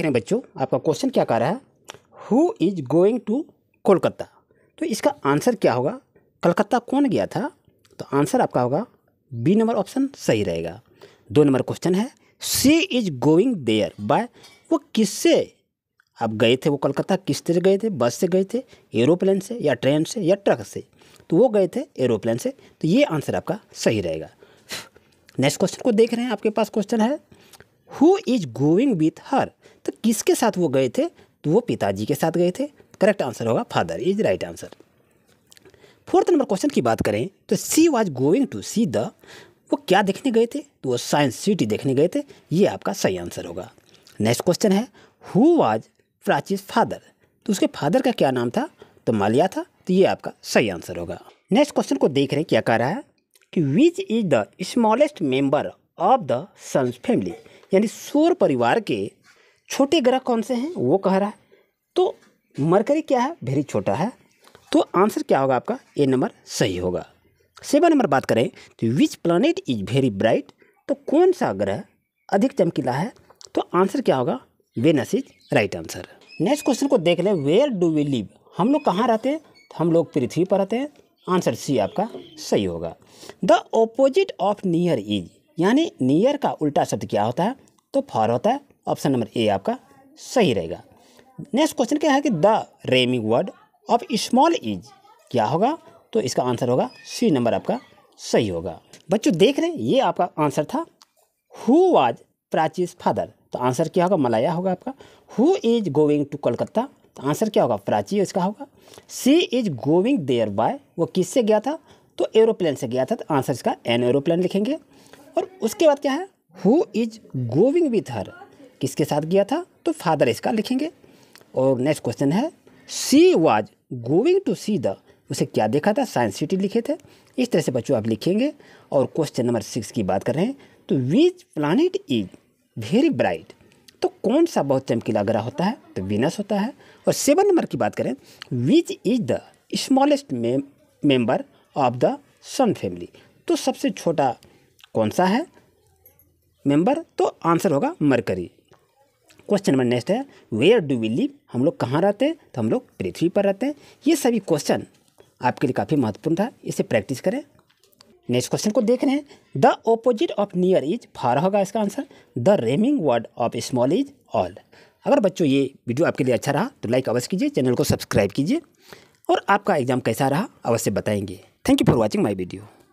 रहे बच्चों आपका क्वेश्चन क्या कह रहा है who is going to Kolkata तो इसका आंसर क्या होगा कलकत्ता कौन गया था तो आंसर आपका होगा बी नंबर ऑप्शन सही रहेगा दो नंबर क्वेश्चन है she is going there by वो किससे आप गए थे वो कलकत्ता किस तरह गए थे बस से गए थे एरोप्लेन से या ट्रेन से या ट्रक से तो वो गए थे एरोप्लेन से तो ये आंसर आपका सही रहेगा नेक्स्ट क्वेश्चन को देख रहे हैं आपके पास क्वेश्चन है who is going with her तो किसके साथ वो गए थे तो वो पिताजी के साथ गए थे करेक्ट आंसर होगा father is right answer fourth number question की बात करें तो she was going to see the वो क्या देखने गए थे तो वो साइंस सिटी देखने गए थे ये आपका सही आंसर होगा नेक्स्ट क्वेश्चन है हु वाज प्राचीज फादर तो उसके फादर का क्या नाम था तो मालिया था तो ये आपका सही आंसर होगा नेक्स्ट क्वेश्चन को देख रहे हैं क्या कह रहा है कि which is the smallest member of the sun's family यानी सूर्य परिवार के छोटे ग्रह कौन से हैं वो कह रहा है तो मरकरी क्या है वेरी छोटा है तो आंसर क्या होगा आपका ए नंबर सही होगा सेवन नंबर बात करें तो which planet is very bright तो कौन सा ग्रह अधिक चमकीला है तो आंसर क्या होगा Venus is right answer next question को देख लें वेयर डू वी लिव हम लोग कहाँ रहते हैं तो हम लोग पृथ्वी पर रहते हैं आंसर सी आपका सही होगा the opposite of near is यानी नियर का उल्टा शब्द क्या होता है तो फॉर होता है ऑप्शन नंबर ए आपका सही रहेगा नेक्स्ट क्वेश्चन क्या है कि the rhyming word of small is क्या होगा तो इसका आंसर होगा सी नंबर आपका सही होगा बच्चों देख रहे हैं ये आपका आंसर था हु वाज प्राचीज फादर तो आंसर क्या होगा मलाया होगा आपका who is going to Calcutta तो आंसर क्या होगा प्राची इसका होगा she is going there by वो किससे गया था तो एरोप्लेन से गया था तो आंसर इसका एन एरोप्लेन लिखेंगे और उसके बाद क्या है who is going with her किसके साथ गया था तो फादर इसका लिखेंगे और नेक्स्ट क्वेश्चन है she was going to see the उसे क्या देखा था साइंस सिटी लिखे थे इस तरह से बच्चों आप लिखेंगे और क्वेश्चन नंबर सिक्स की बात कर रहे हैं तो which planet is very bright तो कौन सा बहुत चमकीला ग्रह होता है तो विनस होता है और सेवन नंबर की बात करें which is the smallest member of the sun family तो सबसे छोटा कौन सा है मेंबर तो आंसर होगा मरकरी क्वेश्चन नंबर नेक्स्ट है वेयर डू वी लिव हम लोग कहाँ रहते हैं तो हम लोग पृथ्वी पर रहते हैं ये सभी क्वेश्चन आपके लिए काफ़ी महत्वपूर्ण था इसे प्रैक्टिस करें नेक्स्ट क्वेश्चन को देख रहे हैं the opposite of near is far होगा इसका answer the rhyming word of small is all अगर बच्चों ये वीडियो आपके लिए अच्छा रहा तो लाइक अवश्य कीजिए चैनल को सब्सक्राइब कीजिए और आपका एग्जाम कैसा रहा अवश्य बताएंगे thank you for watching my video